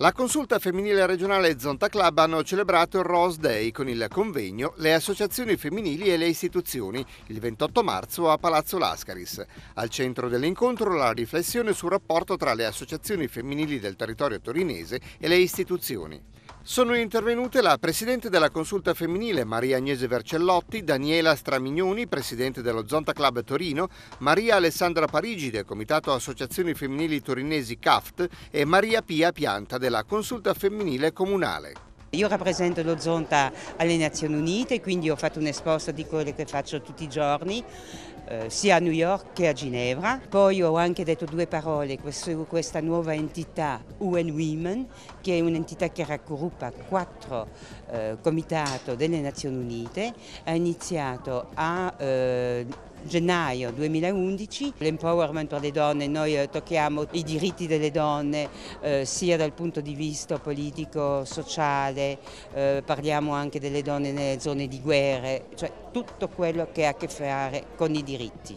La consulta femminile regionale Zonta Club hanno celebrato il Rose Day con il convegno Le associazioni femminili e le istituzioni il 28 marzo a Palazzo Lascaris. Al centro dell'incontro la riflessione sul rapporto tra le associazioni femminili del territorio torinese e le istituzioni. Sono intervenute la Presidente della Consulta Femminile Maria Agnese Vercellotti, Daniela Stramignoni, Presidente dello Zonta Club Torino, Maria Alessandra Parigi del Comitato Associazioni Femminili Torinesi CAFT e Maria Pia Pianta della Consulta Femminile Comunale. Io rappresento lo Zonta alle Nazioni Unite, quindi ho fatto un'esposta di quello che faccio tutti i giorni, eh, sia a New York che a Ginevra. Poi ho anche detto due parole su questa nuova entità UN Women, che è un'entità che raggruppa quattro eh, comitati delle Nazioni Unite, ha iniziato a... Eh, gennaio 2011, l'empowerment per le donne, noi eh, tocchiamo i diritti delle donne eh, sia dal punto di vista politico, sociale, eh, parliamo anche delle donne nelle zone di guerre, cioè tutto quello che ha a che fare con i diritti.